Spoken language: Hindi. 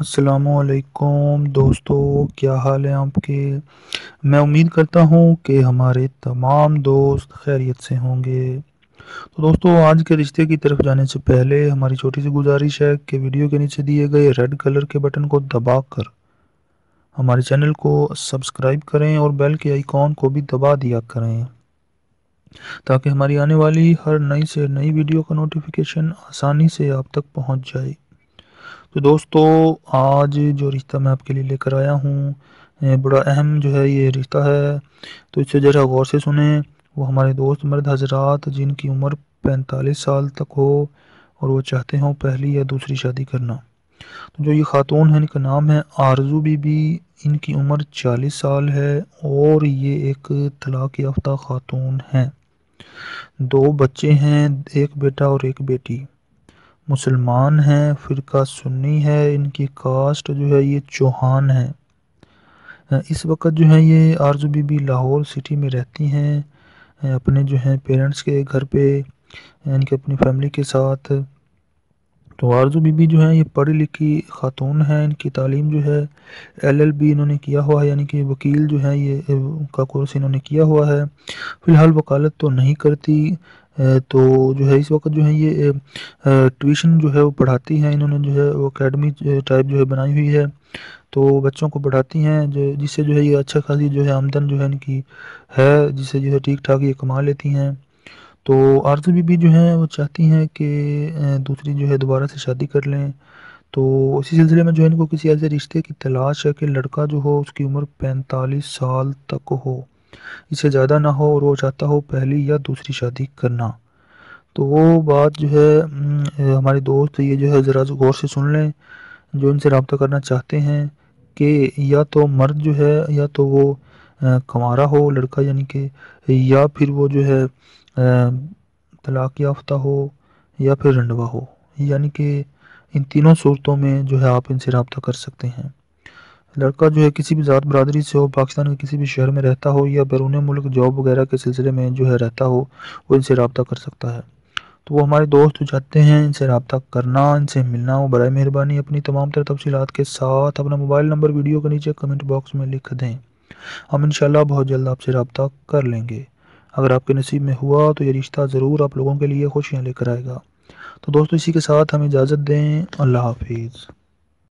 असलकुम दोस्तों क्या हाल है आपके मैं उम्मीद करता हूँ कि हमारे तमाम दोस्त खैरियत से होंगे तो दोस्तों आज के रिश्ते की तरफ जाने से पहले हमारी छोटी सी गुजारिश है कि वीडियो के नीचे दिए गए रेड कलर के बटन को दबा कर हमारे चैनल को सब्सक्राइब करें और बेल के आइकॉन को भी दबा दिया करें ताकि हमारी आने वाली हर नई से नई वीडियो का नोटिफिकेशन आसानी से आप तक पहुँच जाए तो दोस्तों आज जो रिश्ता मैं आपके लिए लेकर आया हूँ बड़ा अहम जो है ये रिश्ता है तो इसे ज़रा गौर से सुने वो हमारे दोस्त मर्द हजरात जिनकी उम्र पैंतालीस साल तक हो और वो चाहते हों पहली या दूसरी शादी करना तो जो ये खातून है इनका नाम है आरजू बीबी इनकी उम्र चालीस साल है और ये एक तलाक याफ्ता खातून हैं दो बच्चे हैं एक बेटा और एक बेटी मुसलमान हैं फ़िरका सुन्नी है इनकी कास्ट जो है ये चौहान है इस वक्त जो है ये आरजू बीबी लाहौर सिटी में रहती हैं अपने जो हैं पेरेंट्स के घर पे यानी कि अपनी फैमिली के साथ तो आरजू बीबी जो है ये पढ़ी लिखी खातून हैं इनकी तालीम जो है एल एल बी इन्होंने किया हुआ है यानी कि वकील जो है ये उनका कोर्स इन्होंने किया हुआ है फ़िलहाल वकालत तो नहीं करती तो जो है इस वक्त जो है ये ट्यूशन जो है वो पढ़ाती हैं इन्होंने जो है वो अकेडमी टाइप जो है बनाई हुई है तो बच्चों को पढ़ाती हैं जो जिससे जो है ये अच्छा खासी जो है आमदन जो है इनकी है जिससे जो है ठीक ठाक ये कमा लेती हैं तो आरजू बीबी जो हैं वो चाहती हैं कि दूसरी जो है दोबारा से शादी कर लें तो इसी सिलसिले में जो है इनको किसी ऐसे रिश्ते की तलाश है कि लड़का जो हो उसकी उम्र पैंतालीस साल तक हो इससे ज़्यादा ना हो और वो चाहता हो पहली या दूसरी शादी करना तो वो बात जो है हम्म, हमारे दोस्त ये जो है ज़रा गौर से सुन लें जो इनसे रबता करना चाहते हैं कि या तो मर्द जो है या तो वो कमारा हो लड़का यानी कि या फिर वो जो है तलाक़ याफ्ता हो या फिर रंडवा हो यानी कि इन तीनों सूरतों में जो है आप इनसे रबता कर सकते हैं लड़का जो है किसी भी ज़ात बरदरी से हो पाकिस्तान के किसी भी शहर में रहता हो या बैरून मुल्क जॉब वगैरह के सिलसिले में जो है रहता हो वो इनसे रबता कर सकता है तो वो हमारे दोस्त चाहते हैं इनसे रबता करना इनसे मिलना वो बर मेहरबानी अपनी तमाम तरह तफसीत के साथ अपना मोबाइल नंबर वीडियो के नीचे कमेंट बॉक्स में लिख दें हम इन बहुत जल्द आपसे रबता कर लेंगे अगर आपके नसीब में हुआ तो ये रिश्ता ज़रूर आप लोगों के लिए खुशियाँ लेकर आएगा तो दोस्तों इसी के साथ हमें इजाज़त दें अल्लाह हाफिज़